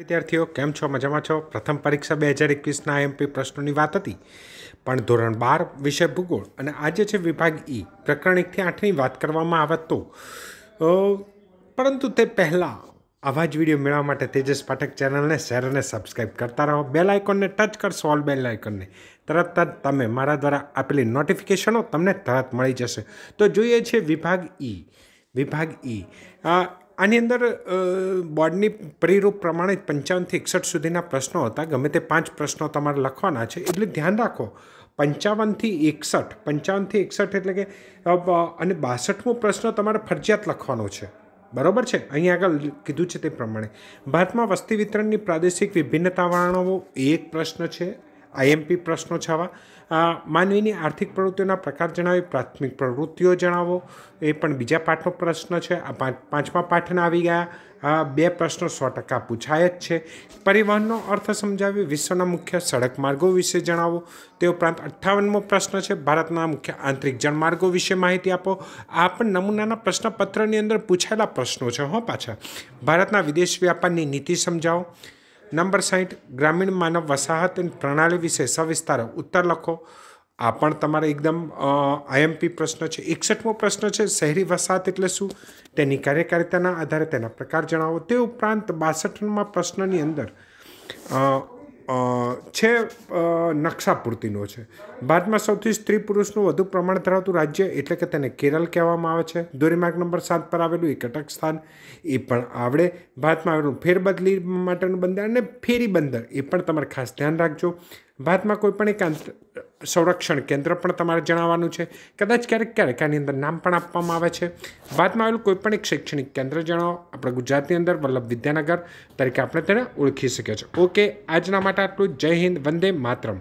વિદ્યાર્થીઓ કેમ છો મજામાં છો પ્રથમ પરીક્ષા બે હજાર એકવીસના એમપી પ્રશ્નોની વાત હતી પણ ધોરણ બાર વિષય ભૂગોળ અને આજે છે વિભાગ ઈ પ્રકરણ એકથી આઠની વાત કરવામાં આવત તો પરંતુ તે પહેલાં આવા જ વિડીયો મેળવવા માટે તેજસ પાઠક ચેનલને શેર અને સબસ્ક્રાઈબ કરતા રહો બેલ આઇકોનને ટચ કરશો ઓલ બેલ આઇકોનને તરત જ તમે મારા દ્વારા આપેલી નોટિફિકેશનો તમને તરત મળી જશે તો જોઈએ છે વિભાગ ઈ વિભાગ ઈ આની અંદર બોર્ડની પ્રેરૂપ પ્રમાણે પંચાવનથી એકસઠ સુધીના પ્રશ્નો હતા ગમે તે પાંચ પ્રશ્નો તમારે લખવાના છે એટલે ધ્યાન રાખો પંચાવનથી એકસઠ પંચાવનથી એકસઠ એટલે કે અને બાસઠમો પ્રશ્ન તમારે ફરજિયાત લખવાનો છે બરાબર છે અહીંયા આગળ કીધું છે તે પ્રમાણે ભારતમાં વસ્તી વિતરણની પ્રાદેશિક વિભિન્નતાવાળો એક પ્રશ્ન છે આઈએમપી પ્રશ્નો છાવા માનવીની આર્થિક પ્રવૃત્તિઓના પ્રકાર જણાવી પ્રાથમિક પ્રવૃત્તિઓ જણાવો એ પણ બીજા પાઠનો પ્રશ્ન છે આ પાંચમા પાઠના આવી ગયા બે પ્રશ્નો સો ટકા પૂછાય જ છે પરિવહનનો અર્થ સમજાવી વિશ્વના મુખ્ય સડક માર્ગો વિશે જણાવો તે ઉપરાંત અઠ્ઠાવનમો પ્રશ્ન છે ભારતના મુખ્ય આંતરિક જળમાર્ગો વિશે માહિતી આપો આ પણ નમૂનાના પ્રશ્નપત્રની અંદર પૂછાયેલા પ્રશ્નો છે હો પાછા ભારતના વિદેશ વ્યાપારની નીતિ સમજાવો નંબર સાહીઠ ગ્રામીણ માનવ વસાહત પ્રણાલી વિશે સવિસ્તાર ઉત્તર લખો આ પણ તમારે એકદમ આઈએમપી પ્રશ્ન છે એકસઠમો પ્રશ્ન છે શહેરી વસાહત એટલે શું તેની કાર્યકારિતાના આધારે તેના પ્રકાર જણાવો તે ઉપરાંત બાસઠમાં પ્રશ્નની અંદર છે નકશા પૂરતીનો છે ભારતમાં સૌથી સ્ત્રી પુરુષનું વધુ પ્રમાણ ધરાવતું રાજ્ય એટલે કે તેને કેરળ કહેવામાં આવે છે ધોરીમાર્ગ નંબર સાત પર આવેલું એ કટક સ્થાન એ પણ આવડે ભારતમાં આવેલું ફેરબદલી માટેનું બંદર અને ફેરી બંદર એ પણ તમારે ખાસ ધ્યાન રાખજો કોઈ પણ એક સંરક્ષણ કેન્દ્ર પણ તમારે જણાવવાનું છે કદાચ ક્યારેક ક્યારેક આની અંદર નામ પણ આપવામાં આવે છે બાદમાં આવેલું કોઈપણ એક શૈક્ષણિક કેન્દ્ર જણાવો આપણે ગુજરાતની અંદર વલ્લભ વિદ્યાનગર તરીકે આપણે તેને ઓળખી શકીએ છીએ ઓકે આજના માટે આટલું જય હિન્દ વંદે માતરમ